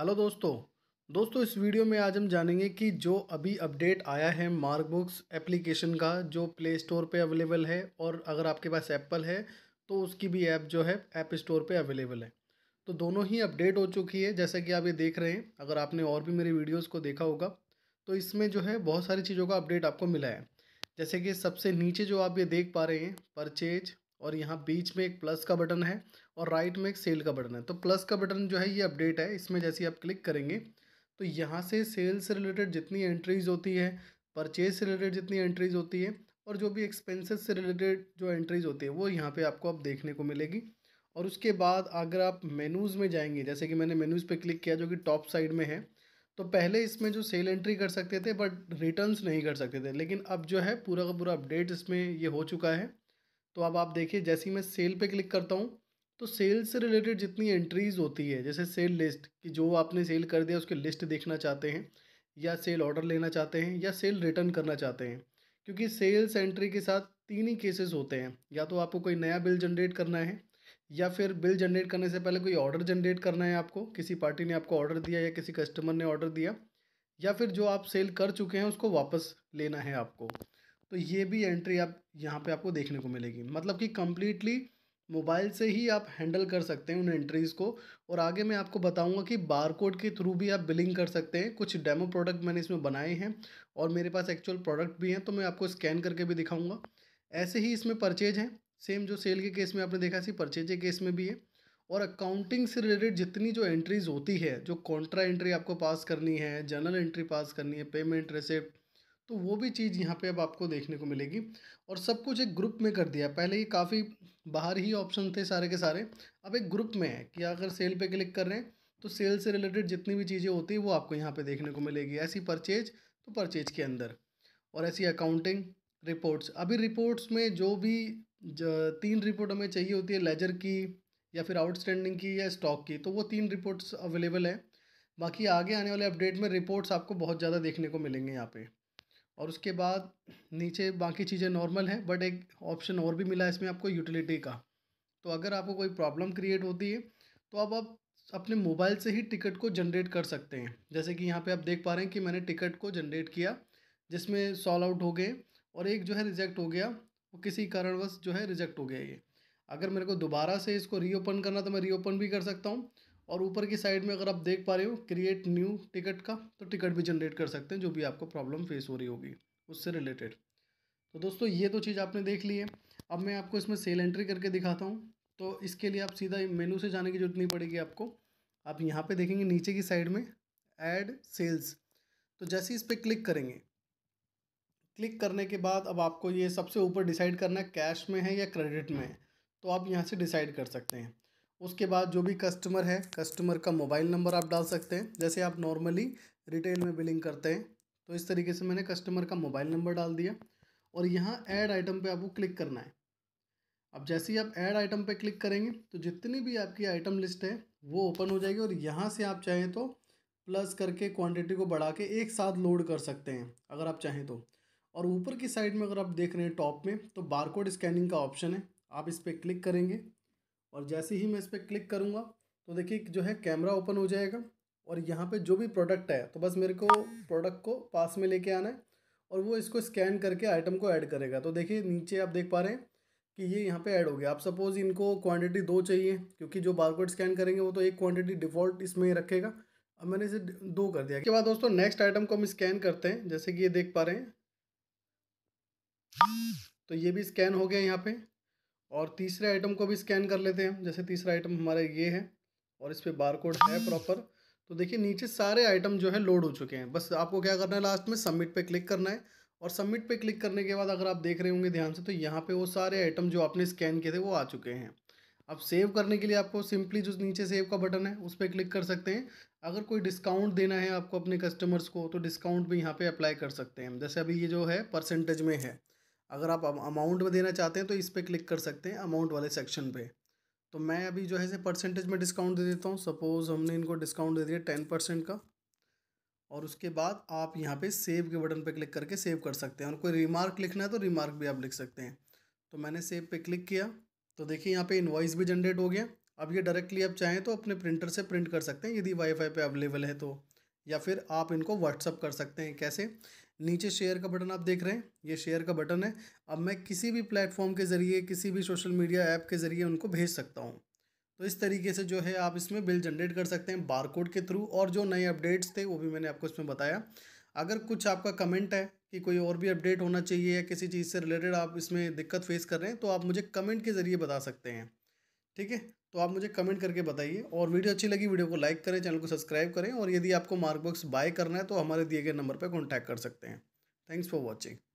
hello दोस्तों दोस्तों इस वीडियो में आज हम जानेंगे कि जो अभी अपडेट आया है मार्क बुक्स एप्लीकेशन का जो प्ले स्टोर पे अवेलेबल है और अगर आपके पास एप्पल है तो उसकी भी ऐप जो है ऐप स्टोर पे अवेलेबल है तो दोनों ही अपडेट हो चुकी है जैसा कि आप ये देख रहे हैं अगर आपने और भी मेरे वीडियोज़ को देखा होगा तो इसमें जो है बहुत सारी चीज़ों का अपडेट आपको मिला है जैसे कि सबसे नीचे जो आप ये देख पा रहे हैं परचेज और यहाँ बीच में एक प्लस का बटन है और राइट में एक सेल का बटन है तो प्लस का बटन जो है ये अपडेट है इसमें जैसे आप क्लिक करेंगे तो यहाँ से सेल से रिलेटेड जितनी एंट्रीज होती है परचेज से रिलेटेड जितनी एंट्रीज होती है और जो भी एक्सपेंसेस से रिलेटेड जो एंट्रीज होती है वो यहाँ पे आपको अब देखने को मिलेगी और उसके बाद अगर आप मेनूज़ में जाएंगे जैसे कि मैंने मेनूज़ पे क्लिक किया जो कि टॉप साइड में है तो पहले इसमें जो सेल एंट्री कर सकते थे बट रिटर्न्स नहीं कर सकते थे लेकिन अब जो है पूरा का पूरा अपडेट इसमें ये हो चुका है तो अब आप देखिए जैसे ही मैं सेल पे क्लिक करता हूँ तो सेल से रिलेटेड जितनी एंट्रीज़ होती है जैसे सेल लिस्ट कि जो आपने सेल कर दिया उसकी लिस्ट देखना चाहते हैं या सेल ऑर्डर लेना चाहते हैं या सेल रिटर्न करना चाहते हैं क्योंकि सेल्स एंट्री के साथ तीन ही केसेस होते हैं या तो आपको कोई नया बिल जनरेट करना है या फिर बिल जनरेट करने से पहले कोई ऑर्डर जनरेट करना है आपको किसी पार्टी ने आपको ऑर्डर दिया या किसी कस्टमर ने ऑर्डर दिया या फिर जो आप सेल कर चुके हैं उसको वापस लेना है आपको तो ये भी एंट्री आप यहाँ पे आपको देखने को मिलेगी मतलब कि कम्प्लीटली मोबाइल से ही आप हैंडल कर सकते हैं उन एंट्रीज़ को और आगे मैं आपको बताऊंगा कि बार कोड के थ्रू भी आप बिलिंग कर सकते हैं कुछ डेमो प्रोडक्ट मैंने इसमें बनाए हैं और मेरे पास एक्चुअल प्रोडक्ट भी हैं तो मैं आपको स्कैन करके भी दिखाऊंगा ऐसे ही इसमें परचेज हैं सेम जो सेल के केस में आपने देखा सी परचेज के केस में भी है और अकाउंटिंग से रिलेटेड जितनी जो एंट्रीज़ होती है जो कॉन्ट्रा एंट्री आपको पास करनी है जनरल एंट्री पास करनी है पेमेंट रिसिप्ट तो वो भी चीज़ यहाँ पे अब आपको देखने को मिलेगी और सब कुछ एक ग्रुप में कर दिया पहले ये काफ़ी बाहर ही ऑप्शन थे सारे के सारे अब एक ग्रुप में है कि अगर सेल पे क्लिक कर रहे हैं तो सेल से रिलेटेड जितनी भी चीज़ें होती है वो आपको यहाँ पे देखने को मिलेगी ऐसी परचेज तो परचेज के अंदर और ऐसी अकाउंटिंग रिपोर्ट्स अभी रिपोर्ट्स में जो भी तीन रिपोर्ट हमें चाहिए होती है लेजर की या फिर आउटस्टैंडिंग की या स्टॉक की तो वो तीन रिपोर्ट्स अवेलेबल हैं बाकी आगे आने वाले अपडेट में रिपोर्ट्स आपको बहुत ज़्यादा देखने को मिलेंगे यहाँ पे और उसके बाद नीचे बाकी चीज़ें नॉर्मल हैं बट एक ऑप्शन और भी मिला है इसमें आपको यूटिलिटी का तो अगर आपको कोई प्रॉब्लम क्रिएट होती है तो अब आप अपने मोबाइल से ही टिकट को जनरेट कर सकते हैं जैसे कि यहाँ पे आप देख पा रहे हैं कि मैंने टिकट को जनरेट किया जिसमें सॉल आउट हो गए और एक जो है रिजेक्ट हो गया वो किसी कारणवश जो है रिजेक्ट हो गया ये अगर मेरे को दोबारा से इसको रीओपन करना तो मैं रीओपन भी कर सकता हूँ और ऊपर की साइड में अगर आप देख पा रहे हो क्रिएट न्यू टिकट का तो टिकट भी जनरेट कर सकते हैं जो भी आपको प्रॉब्लम फेस हो रही होगी उससे रिलेटेड तो दोस्तों ये तो चीज़ आपने देख ली है अब मैं आपको इसमें सेल एंट्री करके दिखाता हूँ तो इसके लिए आप सीधा मेनू से जाने की जरूरत नहीं पड़ेगी आपको आप यहाँ पे देखेंगे नीचे की साइड में ऐड सेल्स तो जैसे इस पर क्लिक करेंगे क्लिक करने के बाद अब आपको ये सबसे ऊपर डिसाइड करना है कैश में है या क्रेडिट में है तो आप यहाँ से डिसाइड कर सकते हैं उसके बाद जो भी कस्टमर है कस्टमर का मोबाइल नंबर आप डाल सकते हैं जैसे आप नॉर्मली रिटेल में बिलिंग करते हैं तो इस तरीके से मैंने कस्टमर का मोबाइल नंबर डाल दिया और यहाँ ऐड आइटम पे आपको क्लिक करना है अब जैसे ही आप ऐड आइटम पे क्लिक करेंगे तो जितनी भी आपकी आइटम लिस्ट है वो ओपन हो जाएगी और यहाँ से आप चाहें तो प्लस करके क्वांटिटी को बढ़ा के एक साथ लोड कर सकते हैं अगर आप चाहें तो और ऊपर की साइड में अगर आप देख रहे हैं टॉप में तो बारकोड स्कैनिंग का ऑप्शन है आप इस पर क्लिक करेंगे और जैसे ही मैं इस पर क्लिक करूँगा तो देखिए जो है कैमरा ओपन हो जाएगा और यहाँ पे जो भी प्रोडक्ट है तो बस मेरे को प्रोडक्ट को पास में लेके आना है और वो इसको स्कैन करके आइटम को ऐड करेगा तो देखिए नीचे आप देख पा रहे हैं कि ये यहाँ पे ऐड हो गया आप सपोज़ इनको क्वांटिटी दो चाहिए क्योंकि जो बारकोड स्कैन करेंगे वो तो एक क्वांटिटी डिफ़ॉल्ट इसमें रखेगा अब मैंने इसे दो कर दिया के बाद दोस्तों नेक्स्ट आइटम को हम स्कैन करते हैं जैसे कि ये देख पा रहे हैं तो ये भी स्कैन हो गया यहाँ पर और तीसरे आइटम को भी स्कैन कर लेते हैं जैसे तीसरा आइटम हमारा ये है और इस पर बार कोड है प्रॉपर तो देखिए नीचे सारे आइटम जो है लोड हो चुके हैं बस आपको क्या करना है लास्ट में सबमिट पे क्लिक करना है और सबमिट पे क्लिक करने के बाद अगर आप देख रहे होंगे ध्यान से तो यहाँ पे वो सारे आइटम जो आपने स्कैन किए थे वो आ चुके हैं अब सेव करने के लिए आपको सिंपली जो नीचे सेव का बटन है उस पर क्लिक कर सकते हैं अगर कोई डिस्काउंट देना है आपको अपने कस्टमर्स को तो डिस्काउंट भी यहाँ पर अप्लाई कर सकते हैं जैसे अभी ये जो है परसेंटेज में है अगर आप अमाउंट में देना चाहते हैं तो इस पर क्लिक कर सकते हैं अमाउंट वाले सेक्शन पे तो मैं अभी जो है से परसेंटेज में डिस्काउंट दे देता हूँ सपोज़ हमने इनको डिस्काउंट दे दिया टेन परसेंट का और उसके बाद आप यहाँ पे सेव के बटन पे क्लिक करके सेव कर सकते हैं और कोई रिमार्क लिखना है तो रिमार्क भी आप लिख सकते हैं तो मैंने सेव पर क्लिक किया तो देखिए यहाँ पर इन्वाइस भी जनरेट हो गया अब ये डायरेक्टली आप चाहें तो अपने प्रिंटर से प्रिंट कर सकते हैं यदि वाईफाई पर अवेलेबल है तो या फिर आप इनको व्हाट्सअप कर सकते हैं कैसे नीचे शेयर का बटन आप देख रहे हैं ये शेयर का बटन है अब मैं किसी भी प्लेटफॉर्म के ज़रिए किसी भी सोशल मीडिया ऐप के ज़रिए उनको भेज सकता हूँ तो इस तरीके से जो है आप इसमें बिल जनरेट कर सकते हैं बारकोड के थ्रू और जो नए अपडेट्स थे वो भी मैंने आपको इसमें बताया अगर कुछ आपका कमेंट है कि कोई और भी अपडेट होना चाहिए या किसी चीज़ से रिलेटेड आप इसमें दिक्कत फेस कर रहे हैं तो आप मुझे कमेंट के ज़रिए बता सकते हैं ठीक है तो आप मुझे कमेंट करके बताइए और वीडियो अच्छी लगी वीडियो को लाइक करें चैनल को सब्सक्राइब करें और यदि आपको मार्कबॉक्स बाय करना है तो हमारे दिए गए नंबर पर कॉन्टैक्ट कर सकते हैं थैंक्स फॉर वॉचिंग